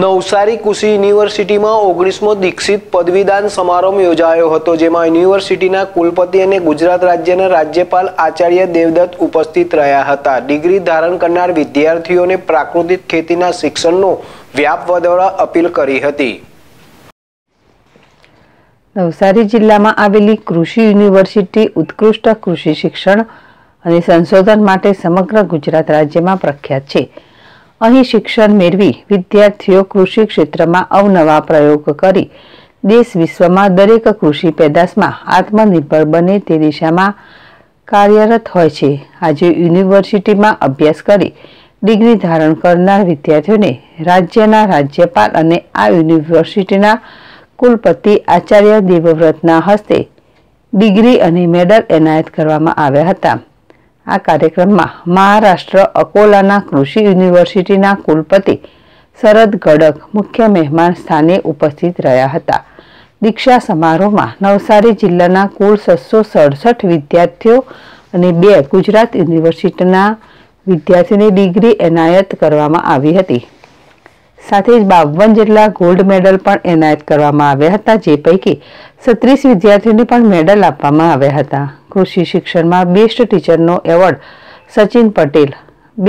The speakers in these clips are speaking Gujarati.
નવસારી કૃષિ યુનિવર્સિટીમાં ઓગણીસમો દીક્ષિત પદવીદાન સમારોહ યોજાયો હતો જેમાં યુનિવર્સિટીના કુલપતિ અને ગુજરાત રાજ્યના રાજ્યપાલ આચાર્ય દેવદત્ત ઉપસ્થિત રહ્યા હતા ડિગ્રી ધારણ કરનાર વિદ્યાર્થીઓને પ્રાકૃતિક ખેતીના શિક્ષણનો વ્યાપ વધારવા અપીલ કરી હતી નવસારી જિલ્લામાં આવેલી કૃષિ યુનિવર્સિટી ઉત્કૃષ્ટ કૃષિ શિક્ષણ અને સંશોધન માટે સમગ્ર ગુજરાત રાજ્યમાં પ્રખ્યાત છે અહીં શિક્ષણ મેળવી વિદ્યાર્થીઓ કૃષિ ક્ષેત્રમાં અવનવા પ્રયોગ કરી દેશ વિશ્વમાં દરેક કૃષિ પેદાશમાં આત્મનિર્ભર બને તે દિશામાં કાર્યરત હોય છે આજે યુનિવર્સિટીમાં અભ્યાસ કરી ડિગ્રી ધારણ કરનાર વિદ્યાર્થીઓને રાજ્યના રાજ્યપાલ અને આ યુનિવર્સિટીના કુલપતિ આચાર્ય દેવવ્રતના હસ્તે ડિગ્રી અને મેડલ એનાયત કરવામાં આવ્યા હતા આ કાર્યક્રમમાં મહારાષ્ટ્ર અકોલાના કૃષિ યુનિવર્સિટીના કુલપતિ શરદ ગડક મુખ્ય મહેમાન સ્થાને ઉપસ્થિત રહ્યા હતા દીક્ષા સમારોહમાં નવસારી જિલ્લાના કુલ છસો સડસઠ વિદ્યાર્થીઓ અને બે ગુજરાત યુનિવર્સિટીના વિદ્યાર્થીની ડિગ્રી એનાયત કરવામાં આવી હતી સાથે જ બાવન જેટલા ગોલ્ડ મેડલ પણ એનાયત કરવામાં આવ્યા હતા જે પૈકી સત્રીસ વિદ્યાર્થીઓને પણ મેડલ આપવામાં આવ્યા હતા કૃષિ શિક્ષણમાં બેસ્ટ ટીચરનો award Sachin Patel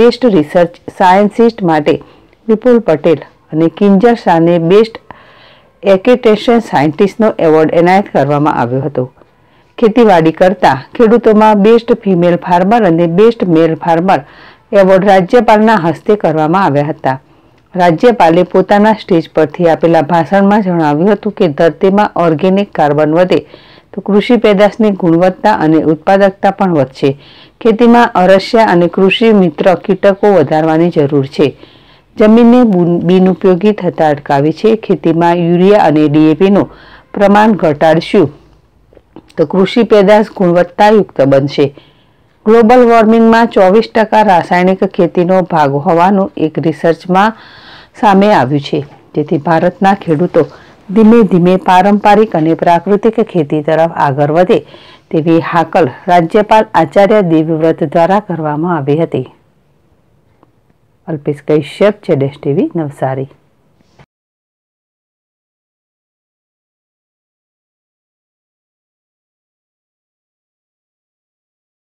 best research scientist માટે વિપુલ પટેલ અને કિંજર શાહને બેસ્ટ એક્યુટેશન સાયન્ટિસ્ટનો એવોર્ડ એનાયત કરવામાં આવ્યો હતો ખેતીવાડી કરતા ખેડૂતોમાં બેસ્ટ ફિમેલ ફાર્મર અને બેસ્ટ મેલ ફાર્મર એવોર્ડ રાજ્યપાલના હસ્તે કરવામાં આવ્યા હતા રાજ્યપાલે પોતાના સ્ટેજ પરથી આપેલા ભાષણમાં જણાવ્યું હતું કે ધરતીમાં ઓર્ગેનિક કાર્બન વધે તો કૃષિ પેદાશની ગુણવત્તા અને ઉત્પાદકતા પણ વધશે ખેતીમાં અરસિયા અને કૃષિ મિત્ર કીટકો વધારવાની જરૂર છે જમીનને બિનઉપયોગી થતા અટકાવી છે ખેતીમાં યુરિયા અને ડીએપીનું પ્રમાણ ઘટાડશું તો કૃષિ પેદાશ ગુણવત્તાયુક્ત બનશે ગ્લોબલ વોર્મિંગમાં ચોવીસ ટકા રાસાયણિક ખેતીનો ભાગ હોવાનું એક રિસર્ચમાં સામે આવ્યું છે જેથી ભારતના ખેડૂતો ધીમે ધીમે પારંપરિક અને પ્રાકૃતિક ખેતી તરફ આગળ વધે તેવી હાકલ રાજ્યપાલ આચાર્ય દેવવ્રત દ્વારા કરવામાં આવી હતી અલ્પેશ કૈશ્યપ છે ડેશ નવસારી